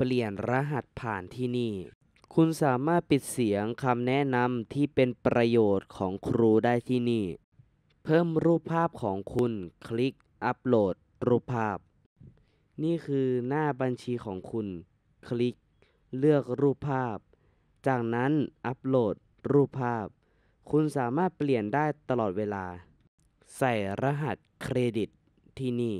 เปลี่ยนรหัสผ่านที่นี่ คุณสามารถปิดเสียงคำแนะนำที่เป็นประโยชน์ของครูได้ที่นี่ เพิ่มรูปภาพของคุณ คลิกอัปโหลดรูปภาพ นี่คือหน้าบัญชีของคุณ คลิก เลือกรูปภาพ จากนั้นอัปโหลดรูปภาพ คุณสามารถเปลี่ยนได้ตลอดเวลา ใส่รหัสเครดิตที่นี่